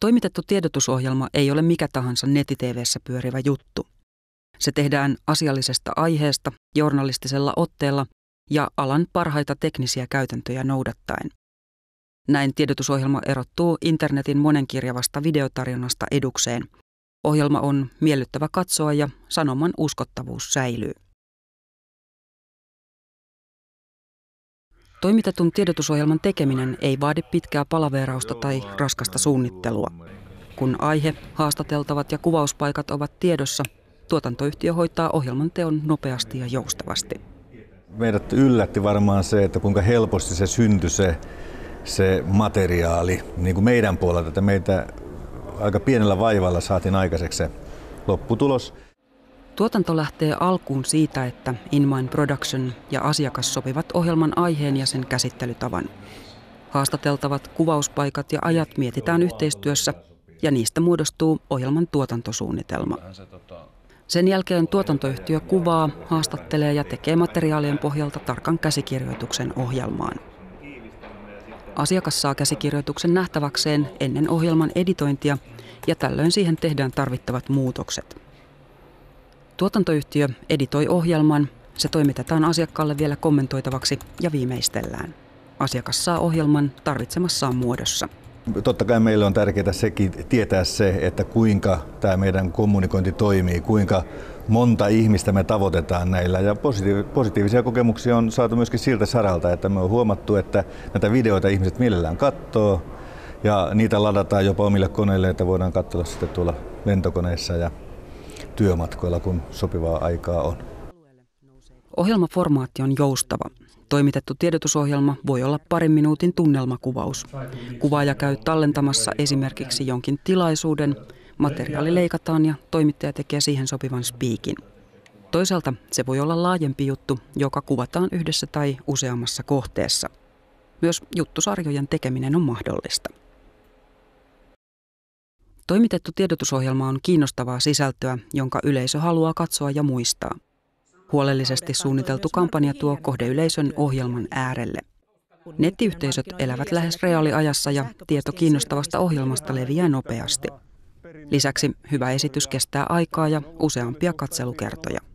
Toimitettu tiedotusohjelma ei ole mikä tahansa netiteveessä pyörivä juttu. Se tehdään asiallisesta aiheesta journalistisella otteella ja alan parhaita teknisiä käytäntöjä noudattaen. Näin tiedotusohjelma erottuu internetin monenkirjavasta videotarjonnasta edukseen. Ohjelma on miellyttävä katsoa ja sanoman uskottavuus säilyy. Toimitetun tiedotusohjelman tekeminen ei vaadi pitkää palaverausta tai raskasta suunnittelua. Kun aihe, haastateltavat ja kuvauspaikat ovat tiedossa, tuotantoyhtiö hoitaa ohjelman teon nopeasti ja joustavasti. Meidät yllätti varmaan se, että kuinka helposti se syntyi se, se materiaali niin kuin meidän puolelta, että meitä aika pienellä vaivalla saatiin aikaiseksi se lopputulos. Tuotanto lähtee alkuun siitä, että InMind Production ja asiakas sopivat ohjelman aiheen ja sen käsittelytavan. Haastateltavat kuvauspaikat ja ajat mietitään yhteistyössä ja niistä muodostuu ohjelman tuotantosuunnitelma. Sen jälkeen tuotantoyhtiö kuvaa, haastattelee ja tekee materiaalien pohjalta tarkan käsikirjoituksen ohjelmaan. Asiakas saa käsikirjoituksen nähtäväkseen ennen ohjelman editointia ja tällöin siihen tehdään tarvittavat muutokset. Tuotantoyhtiö editoi ohjelman, se toimitetaan asiakkaalle vielä kommentoitavaksi ja viimeistellään. Asiakas saa ohjelman tarvitsemassaan muodossa. Totta kai meille on tärkeää sekin tietää se, että kuinka tämä meidän kommunikointi toimii, kuinka monta ihmistä me tavoitetaan näillä. Ja positiivisia kokemuksia on saatu myöskin siltä saralta, että me on huomattu, että näitä videoita ihmiset mielellään katsoo ja niitä ladataan jopa omille koneille, että voidaan katsella sitten tuolla lentokoneessa ja työmatkoilla, kun sopivaa aikaa on. Ohjelmaformaatti on joustava. Toimitettu tiedotusohjelma voi olla parin minuutin tunnelmakuvaus. Kuvaaja käy tallentamassa esimerkiksi jonkin tilaisuuden, materiaali leikataan ja toimittaja tekee siihen sopivan spiikin. Toisaalta se voi olla laajempi juttu, joka kuvataan yhdessä tai useammassa kohteessa. Myös juttusarjojen tekeminen on mahdollista. Toimitettu tiedotusohjelma on kiinnostavaa sisältöä, jonka yleisö haluaa katsoa ja muistaa. Huolellisesti suunniteltu kampanja tuo kohdeyleisön ohjelman äärelle. Nettiyhteisöt elävät lähes reaaliajassa ja tieto kiinnostavasta ohjelmasta leviää nopeasti. Lisäksi hyvä esitys kestää aikaa ja useampia katselukertoja.